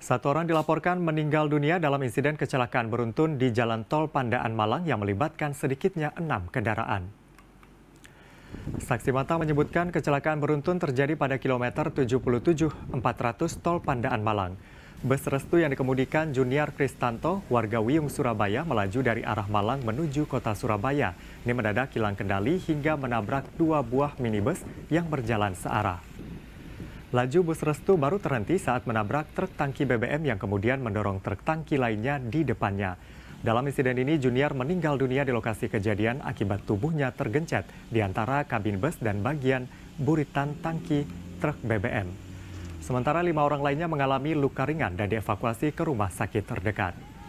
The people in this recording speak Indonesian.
Satu orang dilaporkan meninggal dunia dalam insiden kecelakaan beruntun di Jalan Tol Pandaan Malang yang melibatkan sedikitnya enam kendaraan. Saksi mata menyebutkan kecelakaan beruntun terjadi pada kilometer 77 400 Tol Pandaan Malang. Bus restu yang dikemudikan Junior Kristanto, warga Wiyung, Surabaya, melaju dari arah Malang menuju kota Surabaya. Ini mendadak hilang kendali hingga menabrak dua buah minibus yang berjalan searah. Laju bus Restu baru terhenti saat menabrak truk tangki BBM yang kemudian mendorong truk tangki lainnya di depannya. Dalam insiden ini, Junior meninggal dunia di lokasi kejadian akibat tubuhnya tergencet di antara kabin bus dan bagian buritan tangki truk BBM. Sementara lima orang lainnya mengalami luka ringan dan dievakuasi ke rumah sakit terdekat.